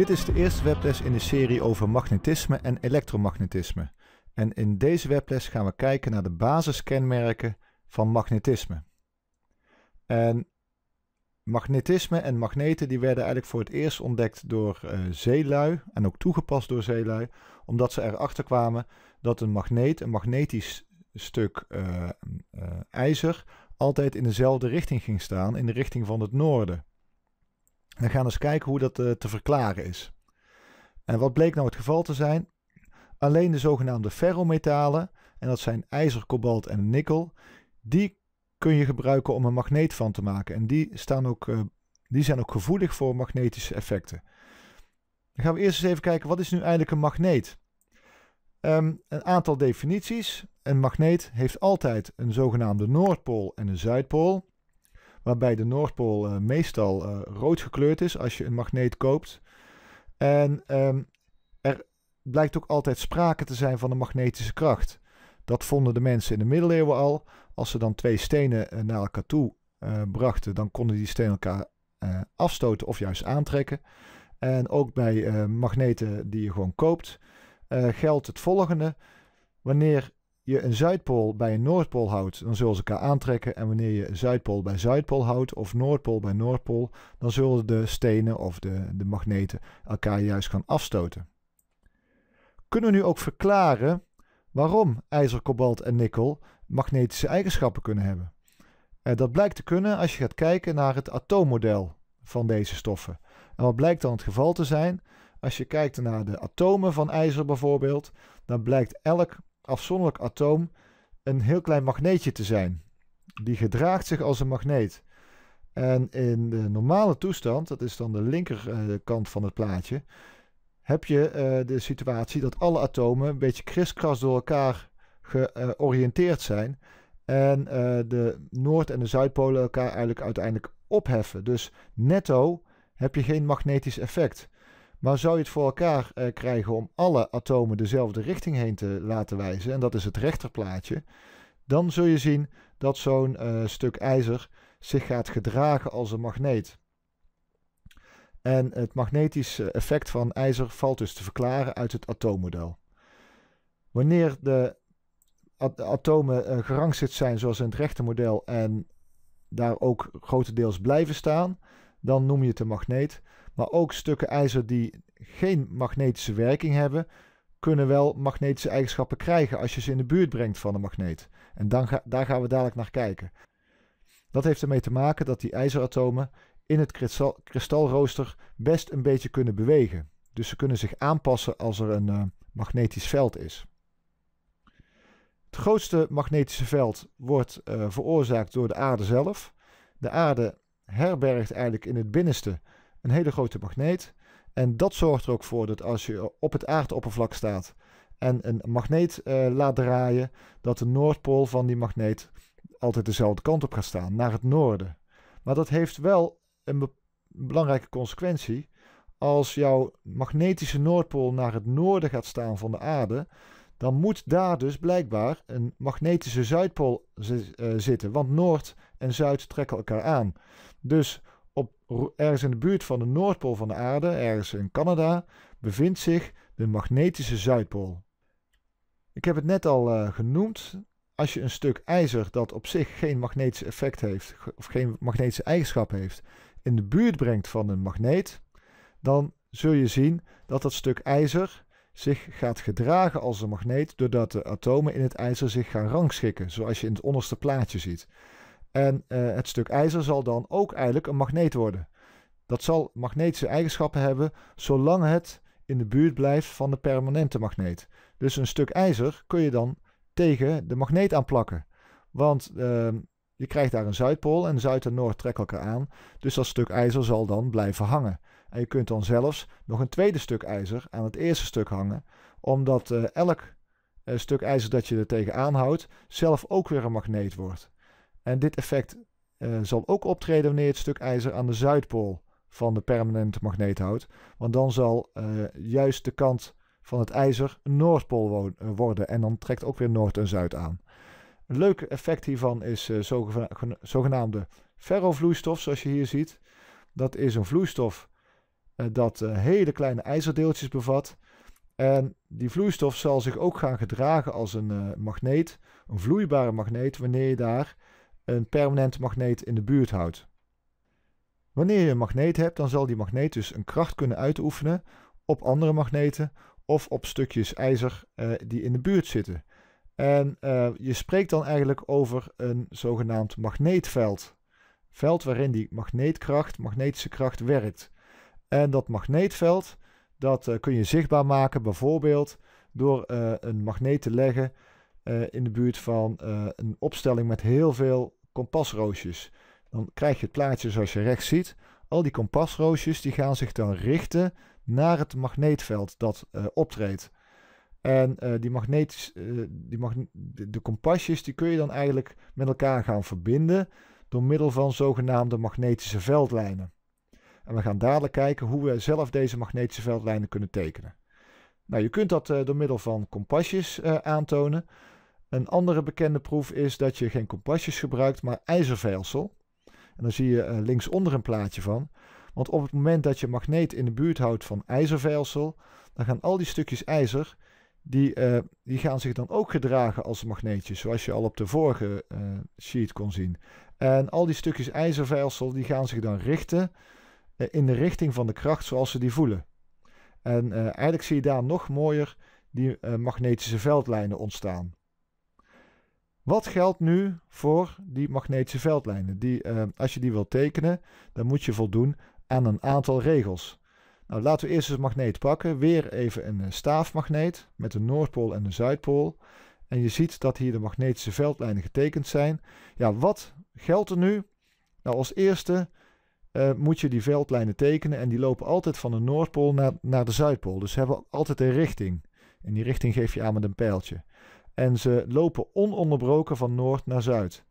Dit is de eerste webles in de serie over magnetisme en elektromagnetisme. En in deze webles gaan we kijken naar de basiskenmerken van magnetisme. En magnetisme en magneten die werden eigenlijk voor het eerst ontdekt door uh, zeelui en ook toegepast door zeelui, omdat ze erachter kwamen dat een magneet, een magnetisch stuk eh, eh, ijzer, altijd in dezelfde richting ging staan, in de richting van het noorden. We gaan eens kijken hoe dat eh, te verklaren is. En wat bleek nou het geval te zijn? Alleen de zogenaamde ferrometalen, en dat zijn ijzer, kobalt en nikkel, die kun je gebruiken om een magneet van te maken. En die, staan ook, eh, die zijn ook gevoelig voor magnetische effecten. Dan gaan we eerst eens even kijken, wat is nu eigenlijk een magneet? Um, een aantal definities. Een magneet heeft altijd een zogenaamde Noordpool en een Zuidpool waarbij de Noordpool eh, meestal eh, rood gekleurd is als je een magneet koopt. En ehm, er blijkt ook altijd sprake te zijn van de magnetische kracht. Dat vonden de mensen in de middeleeuwen al. Als ze dan twee stenen eh, naar elkaar toe brachten, dan konden die stenen elkaar afstoten of juist aantrekken. En ook bij magneten die je gewoon koopt, geldt het volgende. Wanneer je een Zuidpool bij een Noordpool houdt, dan zullen ze elkaar aantrekken. En wanneer je Zuidpool bij Zuidpool houdt of Noordpool bij Noordpool, dan zullen de stenen of de, de magneten elkaar juist gaan afstoten. Kunnen we nu ook verklaren waarom ijzer, kobalt en nikkel magnetische eigenschappen kunnen hebben? Eh, dat blijkt te kunnen als je gaat kijken naar het atoommodel van deze stoffen. En wat blijkt dan het geval te zijn? Als je kijkt naar de atomen van ijzer bijvoorbeeld, dan blijkt elk afzonderlijk atoom een heel klein magneetje te zijn. Die gedraagt zich als een magneet. En in de normale toestand, dat is dan de linkerkant eh, van het plaatje, heb je eh, de situatie dat alle atomen een beetje kriskras door elkaar georiënteerd zijn. En eh, de Noord- en de Zuidpolen elkaar eigenlijk uiteindelijk opheffen. Dus netto heb je geen magnetisch effect. Maar zou je het voor elkaar eh, krijgen om alle atomen dezelfde richting heen te laten wijzen, en dat is het rechterplaatje, dan zul je zien dat zo'n eh, stuk ijzer zich gaat gedragen als een magneet. En het magnetische effect van ijzer valt dus te verklaren uit het atoommodel. Wanneer de atomen eh, gerangschikt zijn zoals in het rechtermodel en daar ook grotendeels blijven staan, dan noem je het een magneet. Maar ook stukken ijzer die geen magnetische werking hebben, kunnen wel magnetische eigenschappen krijgen als je ze in de buurt brengt van een magneet. En dan ga, daar gaan we dadelijk naar kijken. Dat heeft ermee te maken dat die ijzeratomen in het kristalrooster best een beetje kunnen bewegen. Dus ze kunnen zich aanpassen als er een eh, magnetisch veld is. Het grootste magnetische veld wordt eh, veroorzaakt door de aarde zelf. De aarde herbergt eigenlijk in het binnenste een hele grote magneet. En dat zorgt er ook voor dat als je op het aardoppervlak staat en een magneet eh, laat draaien, dat de noordpool van die magneet altijd dezelfde kant op gaat staan, naar het noorden. Maar dat heeft wel een belangrijke consequentie. Als jouw magnetische noordpool naar het noorden gaat staan van de aarde, dan moet daar dus blijkbaar een magnetische zuidpool eh, zitten. Want noord en zuid trekken elkaar aan. Dus op, ergens in de buurt van de Noordpool van de aarde, ergens in Canada, bevindt zich de magnetische Zuidpool. Ik heb het net al eh, genoemd. Als je een stuk ijzer dat op zich geen magnetisch effect heeft, of geen magnetische eigenschap heeft, in de buurt brengt van een magneet, dan zul je zien dat dat stuk ijzer zich gaat gedragen als een magneet doordat de atomen in het ijzer zich gaan rangschikken, zoals je in het onderste plaatje ziet. En eh, het stuk ijzer zal dan ook eigenlijk een magneet worden. Dat zal magnetische eigenschappen hebben zolang het in de buurt blijft van de permanente magneet. Dus een stuk ijzer kun je dan tegen de magneet aanplakken. Want ehm, je krijgt daar een Zuidpool en Zuid en Noord trekken elkaar aan. Dus dat stuk ijzer zal dan blijven hangen. En je kunt dan zelfs nog een tweede stuk ijzer aan het eerste stuk hangen. Omdat eh, elk eh, stuk ijzer dat je er tegenaan houdt zelf ook weer een magneet wordt. En dit effect eh, zal ook optreden wanneer je het stuk ijzer aan de zuidpool van de permanente magneet houdt. Want dan zal eh, juist de kant van het ijzer een noordpool eh, worden. En dan trekt ook weer noord en zuid aan. Een leuk effect hiervan is uh, zogenaamde ferrovloeistof, zoals je hier ziet. Dat is een vloeistof dat hele kleine ijzerdeeltjes bevat. En die vloeistof zal zich ook gaan gedragen als een magneet, een vloeibare magneet, wanneer je daar een permanente magneet in de buurt houdt. Wanneer je een magneet hebt, dan zal die magneet dus een kracht kunnen uitoefenen op andere magneten of op stukjes ijzer eh, die in de buurt zitten. En eh, je spreekt dan eigenlijk over een zogenaamd magneetveld. Veld waarin die magneetkracht, magnetische kracht werkt. En dat magneetveld, dat eh, kun je zichtbaar maken bijvoorbeeld door een magneet te leggen in de buurt van een opstelling met heel veel kompasroosjes. Dan krijg je het plaatje zoals je rechts ziet. Al die kompasroosjes die gaan zich dan richten naar het magneetveld dat eh, optreedt. En eh, die magnetisch, eh, die de kompasjes die kun je dan eigenlijk met elkaar gaan verbinden door middel van zogenaamde magnetische veldlijnen. En we gaan dadelijk kijken hoe we zelf deze magnetische veldlijnen kunnen tekenen. Nou, je kunt dat door middel van kompasjes aantonen. Een andere bekende proef is dat je geen kompasjes gebruikt, maar ijzerveelsel. En daar zie je eh, linksonder een plaatje van. Want op het moment dat je magneet in de buurt houdt van ijzerveelsel, dan gaan al die stukjes ijzer, die, eh, die gaan zich dan ook gedragen als magneetjes, zoals je al op de vorige eh, sheet kon zien. En al die stukjes ijzerveilsel, die gaan zich dan richten in de richting van de kracht zoals ze die voelen. En eigenlijk zie je daar nog mooier die magnetische veldlijnen ontstaan. Wat geldt nu voor die magnetische veldlijnen? Die, eh, als je die wilt tekenen, dan moet je voldoen aan een aantal regels. Nou, laten we eerst eens een magneet pakken. Weer even een eh, staafmagneet met een Noordpool en een Zuidpool. En je ziet dat hier de magnetische veldlijnen getekend zijn. Ja, wat geldt er nu? Nou, als eerste eh, moet je die veldlijnen tekenen en die lopen altijd van de Noordpool naar, naar de Zuidpool. Dus ze hebben altijd een richting. En die richting geef je aan met een pijltje. En ze lopen ononderbroken van noord naar zuid.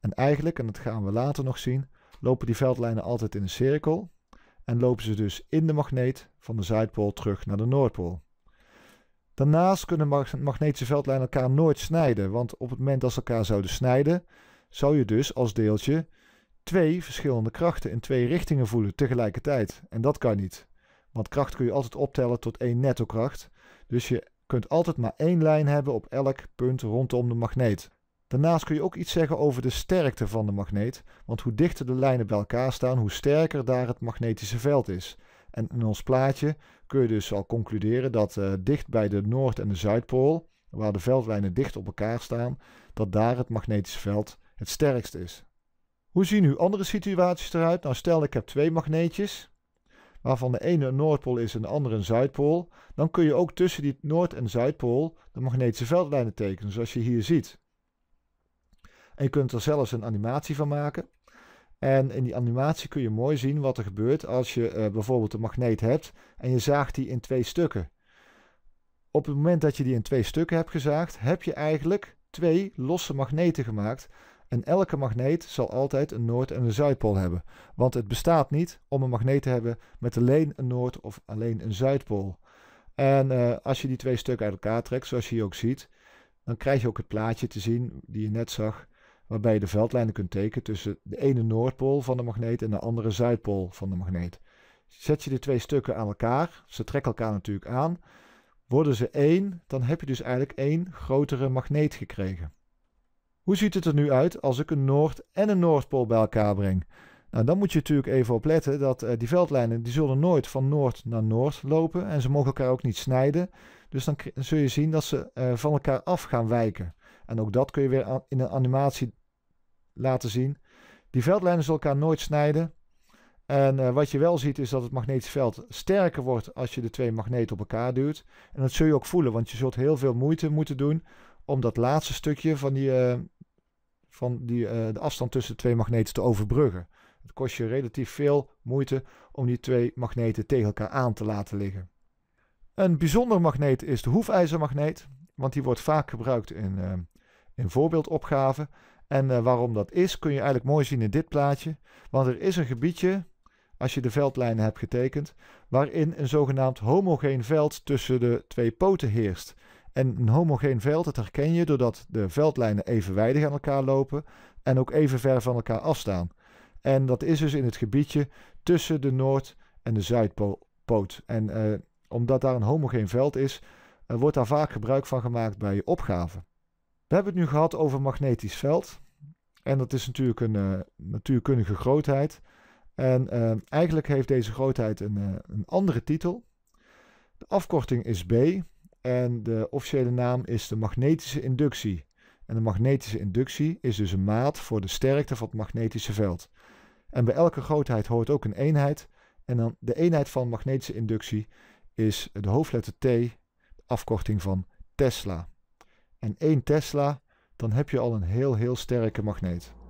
En eigenlijk, en dat gaan we later nog zien, lopen die veldlijnen altijd in een cirkel. En lopen ze dus in de magneet van de Zuidpool terug naar de Noordpool. Daarnaast kunnen magnetische veldlijnen elkaar nooit snijden, want op het moment dat ze elkaar zouden snijden, zou je dus als deeltje twee verschillende krachten in twee richtingen voelen tegelijkertijd. En dat kan niet, want kracht kun je altijd optellen tot één netto kracht. Dus je kunt altijd maar één lijn hebben op elk punt rondom de magneet. Daarnaast kun je ook iets zeggen over de sterkte van de magneet, want hoe dichter de lijnen bij elkaar staan, hoe sterker daar het magnetische veld is. En in ons plaatje kun je dus al concluderen dat eh, dicht bij de Noord- en de Zuidpool, waar de veldlijnen dicht op elkaar staan, dat daar het magnetische veld het sterkst is. Hoe zien nu andere situaties eruit? Nou, stel ik heb twee magneetjes waarvan de ene een Noordpool is en de andere een Zuidpool, dan kun je ook tussen die Noord- en Zuidpool de magnetische veldlijnen tekenen, zoals je hier ziet. En je kunt er zelfs een animatie van maken. En in die animatie kun je mooi zien wat er gebeurt als je eh, bijvoorbeeld een magneet hebt en je zaagt die in twee stukken. Op het moment dat je die in twee stukken hebt gezaagd, heb je eigenlijk twee losse magneten gemaakt en elke magneet zal altijd een noord- en een zuidpool hebben, want het bestaat niet om een magneet te hebben met alleen een noord- of alleen een zuidpool. En eh, als je die twee stukken uit elkaar trekt, zoals je hier ook ziet, dan krijg je ook het plaatje te zien die je net zag, waarbij je de veldlijnen kunt tekenen tussen de ene noordpool van de magneet en de andere zuidpool van de magneet. Zet je de twee stukken aan elkaar, ze trekken elkaar natuurlijk aan, worden ze één, dan heb je dus eigenlijk één grotere magneet gekregen. Hoe ziet het er nu uit als ik een Noord- en een Noordpool bij elkaar breng? Nou, dan moet je natuurlijk even opletten dat eh, die veldlijnen die zullen nooit van noord naar noord lopen en ze mogen elkaar ook niet snijden. Dus dan zul je zien dat ze eh, van elkaar af gaan wijken. En ook dat kun je weer in een animatie laten zien. Die veldlijnen zullen elkaar nooit snijden. En eh, wat je wel ziet is dat het magnetisch veld sterker wordt als je de twee magneten op elkaar duwt. En dat zul je ook voelen, want je zult heel veel moeite moeten doen om dat laatste stukje van die van die, eh, de afstand tussen twee magneten te overbruggen. Het kost je relatief veel moeite om die twee magneten tegen elkaar aan te laten liggen. Een bijzonder magneet is de hoefijzermagneet, want die wordt vaak gebruikt in, eh, in voorbeeldopgaven. En eh, waarom dat is, kun je eigenlijk mooi zien in dit plaatje. Want er is een gebiedje, als je de veldlijnen hebt getekend, waarin een zogenaamd homogeen veld tussen de twee poten heerst. En een homogeen veld, dat herken je doordat de veldlijnen evenwijdig aan elkaar lopen en ook even ver van elkaar afstaan. En dat is dus in het gebiedje tussen de Noord- en de Zuidpoot. En eh, omdat daar een homogeen veld is, eh, wordt daar vaak gebruik van gemaakt bij opgaven. We hebben het nu gehad over magnetisch veld. En dat is natuurlijk een eh, natuurkundige grootheid. En eigenlijk heeft deze grootheid een, een andere titel. De afkorting is B. En de officiële naam is de magnetische inductie. En de magnetische inductie is dus een maat voor de sterkte van het magnetische veld. En bij elke grootheid hoort ook een eenheid. En dan de eenheid van magnetische inductie is de hoofdletter T, de afkorting van Tesla. En 1 Tesla, dan heb je al een heel heel sterke magneet.